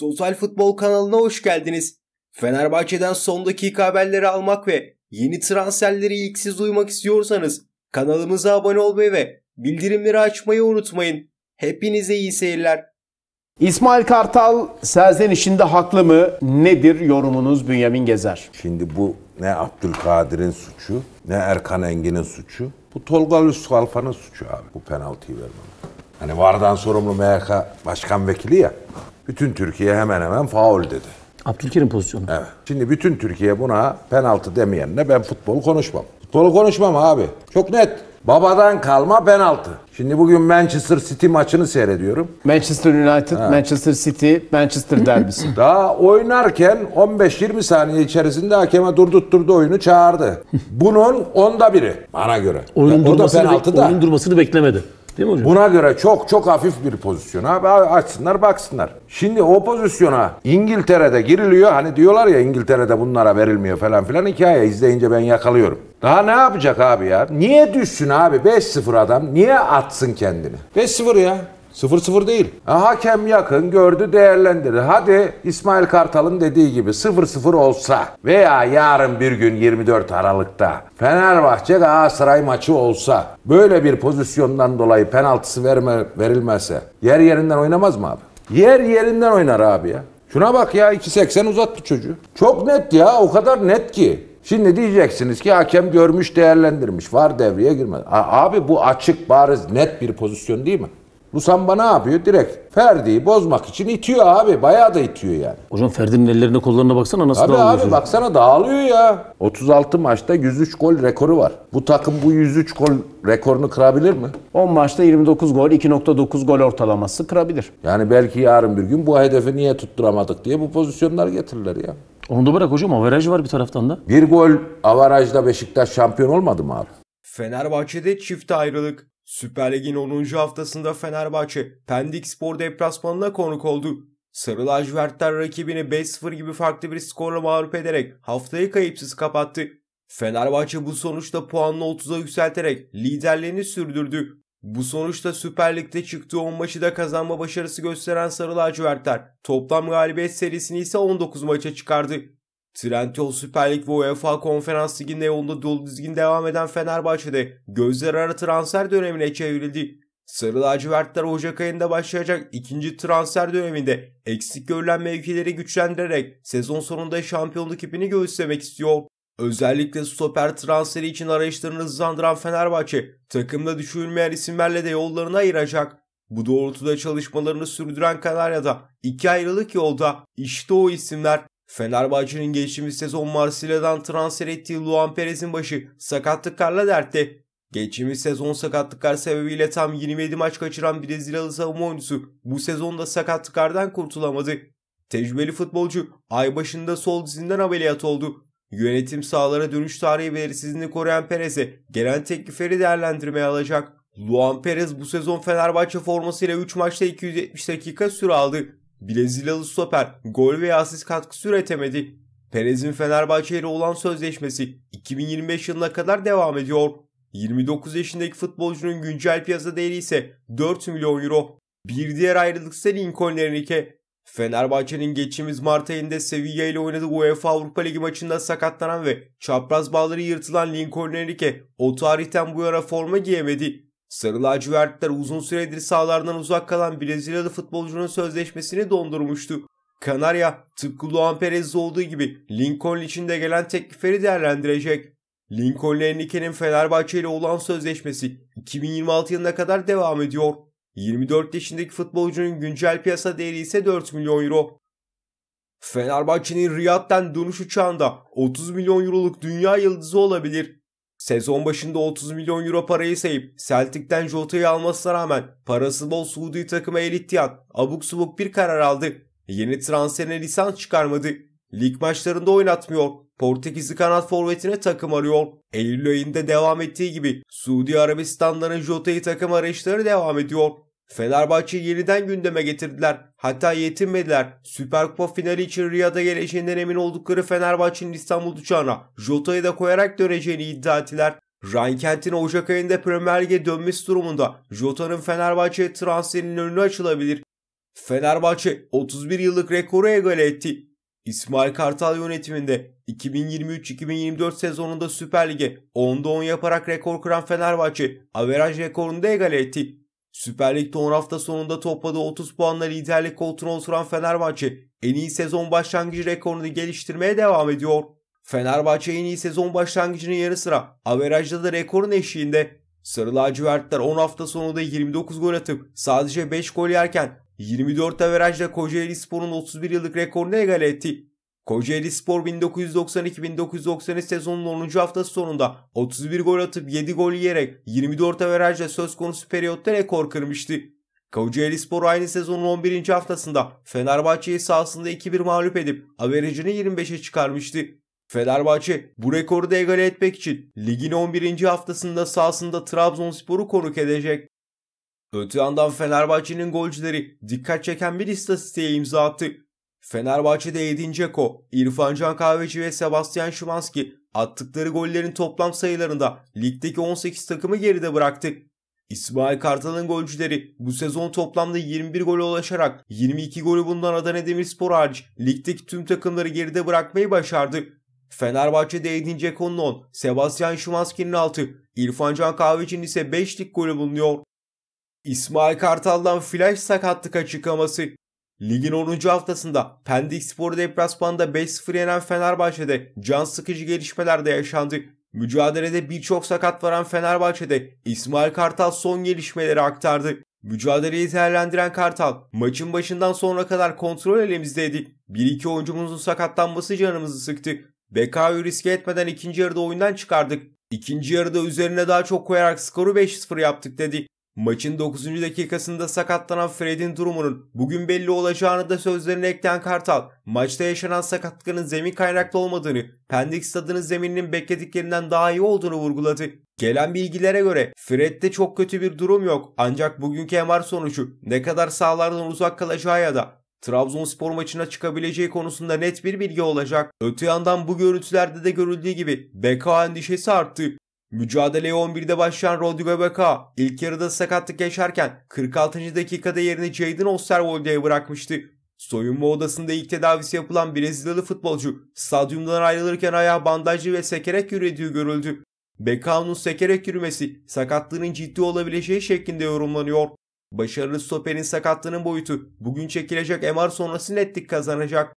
Total Futbol kanalına hoş geldiniz. Fenerbahçe'den son dakika haberleri almak ve yeni transferleri ilk siz duymak istiyorsanız kanalımıza abone olmayı ve bildirimleri açmayı unutmayın. Hepinize iyi seyirler. İsmail Kartal serzenişinde haklı mı? Nedir yorumunuz Bünyamin Gezer? Şimdi bu ne Abdülkadir'in suçu ne Erkan Engin'in suçu. Bu Tolga Lüskalfa'nın suçu abi bu penaltıyı vermem. Hani vardan sorumlu MHK başkan vekili ya. Bütün Türkiye hemen hemen faul dedi. Abdülkerim pozisyonu. Evet. Şimdi bütün Türkiye buna penaltı demeyenle ben futbolu konuşmam. Futbolu konuşmam abi. Çok net. Babadan kalma penaltı. Şimdi bugün Manchester City maçını seyrediyorum. Manchester United, ha. Manchester City, Manchester derbisi. Daha oynarken 15-20 saniye içerisinde hakeme durdurtturdu oyunu çağırdı. Bunun onda biri bana göre. Oyun yani durmasını, da penaltı da. Oyun durmasını beklemedi. Değil mi hocam? Buna göre çok çok hafif bir pozisyon. Abi açsınlar baksınlar. Şimdi o pozisyona İngiltere'de giriliyor. Hani diyorlar ya İngiltere'de bunlara verilmiyor falan filan. Hikaye izleyince ben yakalıyorum. Daha ne yapacak abi ya? Niye düşsün abi 5-0 adam? Niye atsın kendini? 5-0 ya. Sıfır sıfır değil. hakem yakın gördü değerlendirdi. Hadi İsmail Kartal'ın dediği gibi sıfır sıfır olsa veya yarın bir gün 24 Aralık'ta Fenerbahçe Galatasaray maçı olsa böyle bir pozisyondan dolayı penaltısı verme, verilmezse yer yerinden oynamaz mı abi? Yer yerinden oynar abi ya. Şuna bak ya 2.80 uzattı çocuğu. Çok net ya o kadar net ki. Şimdi diyeceksiniz ki hakem görmüş değerlendirmiş. Var devreye girmez. Abi bu açık bariz net bir pozisyon değil mi? Rusamba ne yapıyor? Direkt Ferdi'yi bozmak için itiyor abi. Bayağı da itiyor yani. Hocam Ferdi'nin ellerine kollarına baksana nasıl Tabii dağılıyor. abi baksana dağılıyor ya. 36 maçta 103 gol rekoru var. Bu takım bu 103 gol rekorunu kırabilir mi? 10 maçta 29 gol, 2.9 gol ortalaması kırabilir. Yani belki yarın bir gün bu hedefi niye tutturamadık diye bu pozisyonlar getirirler ya. Onu da bırak hocam avaraj var bir taraftan da. Bir gol avarajda Beşiktaş şampiyon olmadı mı abi? Fenerbahçe'de çift ayrılık. Süper Lig'in 10. haftasında Fenerbahçe Pendik Spor deplasmanına konuk oldu. Sarı lacivertler rakibini 5-0 gibi farklı bir skorla mağlup ederek haftayı kayıpsız kapattı. Fenerbahçe bu sonuçta puanını 30'a yükselterek liderliğini sürdürdü. Bu sonuçta Süper Lig'de çıktığı 10 maçı da kazanma başarısı gösteren Sarı Lacivertler toplam galibiyet serisini ise 19 maça çıkardı. Trendyol Süper Lig ve UEFA Konferans Ligi'nde yolunda dolu dizgin devam eden Fenerbahçe'de gözler ara transfer dönemine çevrildi. Sarı lacivertler Ocak ayında başlayacak ikinci transfer döneminde eksik görülen mevkileri güçlendirerek sezon sonunda şampiyonluk ipini göğüslemek istiyor. Özellikle stoper transferi için arayışlarını hızlandıran Fenerbahçe takımda düşünülmeyen isimlerle de yollarını ayıracak. Bu doğrultuda çalışmalarını sürdüren Kanarya'da iki ayrılık yolda işte o isimler Fenerbahçe'nin geçtiğimiz sezon Marsilya'dan transfer ettiği Luan Perez'in başı sakatlıklarla dertte. Geçtiğimiz sezon sakatlıklar sebebiyle tam 27 maç kaçıran Brezilyalı savunma oyuncusu bu sezonda sakatlıklardan kurtulamadı. Tecrübeli futbolcu ay başında sol dizinden ameliyat oldu. Yönetim sahalara dönüş tarihi belirsizliğini koruyan Perez'e gelen teklifleri değerlendirmeye alacak. Luan Perez bu sezon Fenerbahçe formasıyla 3 maçta 270 dakika süre aldı. Brezilyalı stoper gol veya asist katkısı üretemedi. Perez'in Fenerbahçe ile olan sözleşmesi 2025 yılına kadar devam ediyor. 29 yaşındaki futbolcunun güncel piyasa değeri ise 4 milyon euro. Bir diğer ayrılık ise Lincoln Enrique. Fenerbahçe'nin geçtiğimiz Mart ayında Sevilla ile oynadığı UEFA Avrupa Ligi maçında sakatlanan ve çapraz bağları yırtılan Lincoln Enrique o tarihten bu yana forma giyemedi. Sarı lacivertler uzun süredir sahalardan uzak kalan Brezilyalı futbolcunun sözleşmesini dondurmuştu. Kanarya tıpkı Luan Perez olduğu gibi Lincoln için de gelen teklifleri değerlendirecek. Lincoln Enrique'nin Fenerbahçe ile olan sözleşmesi 2026 yılına kadar devam ediyor. 24 yaşındaki futbolcunun güncel piyasa değeri ise 4 milyon euro. Fenerbahçe'nin Riyad'den dönüş uçağında 30 milyon euroluk dünya yıldızı olabilir. Sezon başında 30 milyon euro parayı sayıp Celtic'ten Jota'yı almasına rağmen parası bol Suudi takıma El Ittihad abuk subuk bir karar aldı. Yeni transferine lisans çıkarmadı. Lig maçlarında oynatmıyor. Portekizli kanat forvetine takım arıyor. Eylül ayında devam ettiği gibi Suudi Arabistan'dan Jota'yı takım arayışları devam ediyor. Fenerbahçe'yi yeniden gündeme getirdiler. Hatta yetinmediler. Süper Kupa finali için Riyad'a geleceğinden emin oldukları Fenerbahçe'nin İstanbul uçağına Jota'yı da koyarak döneceğini iddia ettiler. Ryan Kent'in Ocak ayında Premier Lig'e dönmesi durumunda Jota'nın Fenerbahçe transferinin önü açılabilir. Fenerbahçe 31 yıllık rekoru egale etti. İsmail Kartal yönetiminde 2023-2024 sezonunda Süper Lig'e 10'da 10 yaparak rekor kıran Fenerbahçe averaj rekorunu da egale etti. Süper Lig'de 10 hafta sonunda topladığı 30 puanla liderlik koltuğuna oturan Fenerbahçe en iyi sezon başlangıcı rekorunu geliştirmeye devam ediyor. Fenerbahçe en iyi sezon başlangıcının yanı sıra averajda da rekorun eşiğinde. Sarı lacivertler 10 hafta sonunda 29 gol atıp sadece 5 gol yerken 24 averajla Kocaeli Spor'un 31 yıllık rekorunu egale etti. Kocaeli Spor 1992-1993 sezonun 10. haftası sonunda 31 gol atıp 7 gol yiyerek 24 averajla söz konusu periyotta rekor kırmıştı. Kocaeli Spor aynı sezonun 11. haftasında Fenerbahçe'yi sahasında 2-1 mağlup edip averajını 25'e çıkarmıştı. Fenerbahçe bu rekoru da egale etmek için ligin 11. haftasında sahasında Trabzonspor'u konuk edecek. Öte yandan Fenerbahçe'nin golcüleri dikkat çeken bir istatistiğe imza attı. Fenerbahçe'de Edin Dzeko, İrfan Can Kahveci ve Sebastian Szymanski attıkları gollerin toplam sayılarında ligdeki 18 takımı geride bıraktı. İsmail Kartal'ın golcüleri bu sezon toplamda 21 gole ulaşarak 22 golü bundan Adana Demirspor hariç ligdeki tüm takımları geride bırakmayı başardı. Fenerbahçe'de Edin Dzeko'nun 10, Sebastian Szymanski'nin 6, İrfan Can Kahveci'nin ise 5'lik golü bulunuyor. İsmail Kartal'dan flash sakatlık açıklaması Ligin 10. haftasında Pendik Spor deplasmanda 5-0 yenen Fenerbahçe'de can sıkıcı gelişmeler de yaşandı. Mücadelede birçok sakat varan Fenerbahçe'de İsmail Kartal son gelişmeleri aktardı. Mücadeleyi değerlendiren Kartal, maçın başından sonra kadar kontrol elimizdeydik. Bir iki oyuncumuzun sakatlanması canımızı sıktı. Bekao'yu riske etmeden ikinci yarıda oyundan çıkardık. İkinci yarıda üzerine daha çok koyarak skoru 5-0 yaptık dedi. Maçın 9. dakikasında sakatlanan Fred'in durumunun bugün belli olacağını da sözlerine ekleyen Kartal, maçta yaşanan sakatlığın zemin kaynaklı olmadığını, Pendik stadının zemininin beklediklerinden daha iyi olduğunu vurguladı. Gelen bilgilere göre Fred'de çok kötü bir durum yok ancak bugünkü MR sonucu ne kadar sahalardan uzak kalacağı ya da Trabzonspor maçına çıkabileceği konusunda net bir bilgi olacak. Öte yandan bu görüntülerde de görüldüğü gibi beka endişesi arttı. Mücadeleye 11'de başlayan Rodrigo Beka ilk yarıda sakatlık yaşarken 46. dakikada yerini Jadon Osterwolde'ye bırakmıştı. Soyunma odasında ilk tedavisi yapılan Brezilyalı futbolcu stadyumdan ayrılırken ayağı bandajlı ve sekerek yürüdüğü görüldü. Beckham'ın sekerek yürümesi sakatlığının ciddi olabileceği şeklinde yorumlanıyor. Başarılı stoperin sakatlığının boyutu bugün çekilecek MR sonrası netlik kazanacak.